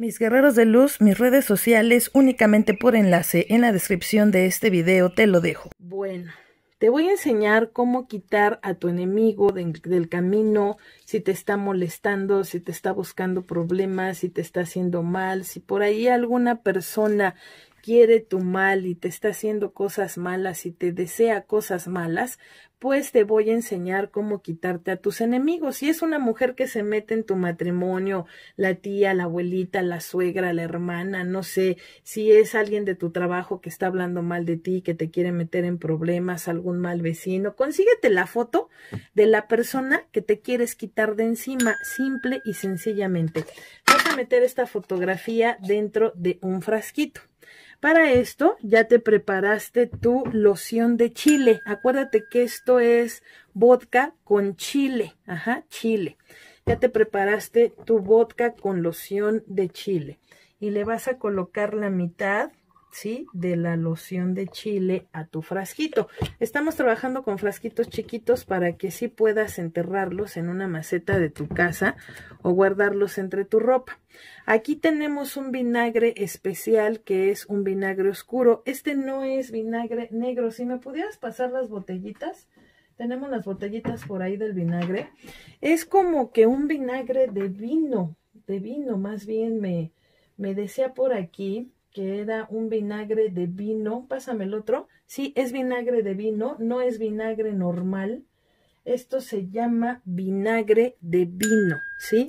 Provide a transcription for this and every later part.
Mis guerreros de luz, mis redes sociales únicamente por enlace en la descripción de este video te lo dejo. Bueno, te voy a enseñar cómo quitar a tu enemigo del camino, si te está molestando, si te está buscando problemas, si te está haciendo mal, si por ahí alguna persona quiere tu mal y te está haciendo cosas malas y te desea cosas malas, pues te voy a enseñar cómo quitarte a tus enemigos. Si es una mujer que se mete en tu matrimonio, la tía, la abuelita, la suegra, la hermana, no sé, si es alguien de tu trabajo que está hablando mal de ti, que te quiere meter en problemas, algún mal vecino, consíguete la foto de la persona que te quieres quitar de encima, simple y sencillamente. Vas a meter esta fotografía dentro de un frasquito. Para esto ya te preparaste tu loción de chile. Acuérdate que esto es vodka con chile. Ajá, chile. Ya te preparaste tu vodka con loción de chile. Y le vas a colocar la mitad ¿sí? De la loción de chile a tu frasquito. Estamos trabajando con frasquitos chiquitos para que sí puedas enterrarlos en una maceta de tu casa o guardarlos entre tu ropa. Aquí tenemos un vinagre especial que es un vinagre oscuro. Este no es vinagre negro. Si me pudieras pasar las botellitas. Tenemos las botellitas por ahí del vinagre. Es como que un vinagre de vino, de vino más bien me, me decía por aquí que era un vinagre de vino, pásame el otro, sí, es vinagre de vino, no es vinagre normal, esto se llama vinagre de vino, ¿sí?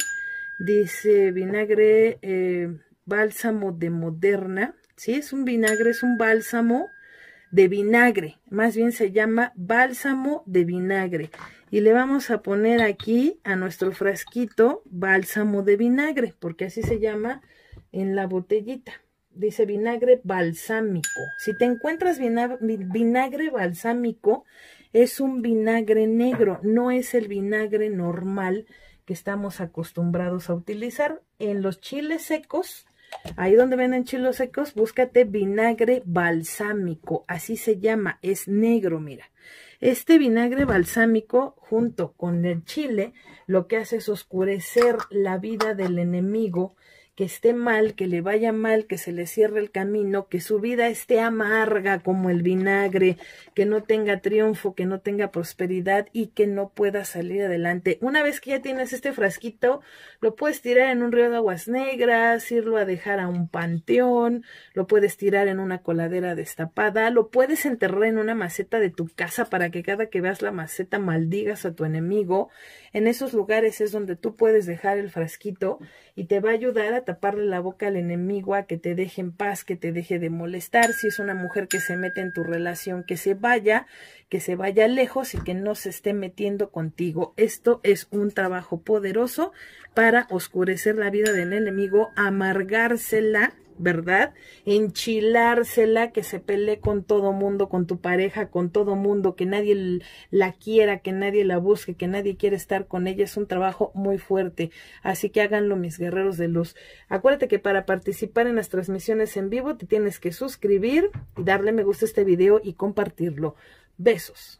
Dice vinagre eh, bálsamo de Moderna, ¿sí? Es un vinagre, es un bálsamo de vinagre, más bien se llama bálsamo de vinagre. Y le vamos a poner aquí a nuestro frasquito bálsamo de vinagre, porque así se llama en la botellita dice vinagre balsámico. Si te encuentras vinagre balsámico, es un vinagre negro, no es el vinagre normal que estamos acostumbrados a utilizar. En los chiles secos, ahí donde venden chiles secos, búscate vinagre balsámico, así se llama, es negro, mira. Este vinagre balsámico junto con el chile lo que hace es oscurecer la vida del enemigo que esté mal, que le vaya mal, que se le cierre el camino, que su vida esté amarga como el vinagre, que no tenga triunfo, que no tenga prosperidad y que no pueda salir adelante. Una vez que ya tienes este frasquito, lo puedes tirar en un río de aguas negras, irlo a dejar a un panteón, lo puedes tirar en una coladera destapada, lo puedes enterrar en una maceta de tu casa para que cada que veas la maceta maldigas a tu enemigo. En esos lugares es donde tú puedes dejar el frasquito y te va a ayudar a taparle la boca al enemigo, a que te deje en paz, que te deje de molestar. Si es una mujer que se mete en tu relación, que se vaya, que se vaya lejos y que no se esté metiendo contigo. Esto es un trabajo poderoso para oscurecer la vida del enemigo, amargársela ¿verdad? Enchilársela, que se pelee con todo mundo, con tu pareja, con todo mundo, que nadie la quiera, que nadie la busque, que nadie quiere estar con ella, es un trabajo muy fuerte. Así que háganlo, mis guerreros de luz. Acuérdate que para participar en las transmisiones en vivo te tienes que suscribir darle me gusta a este video y compartirlo. Besos.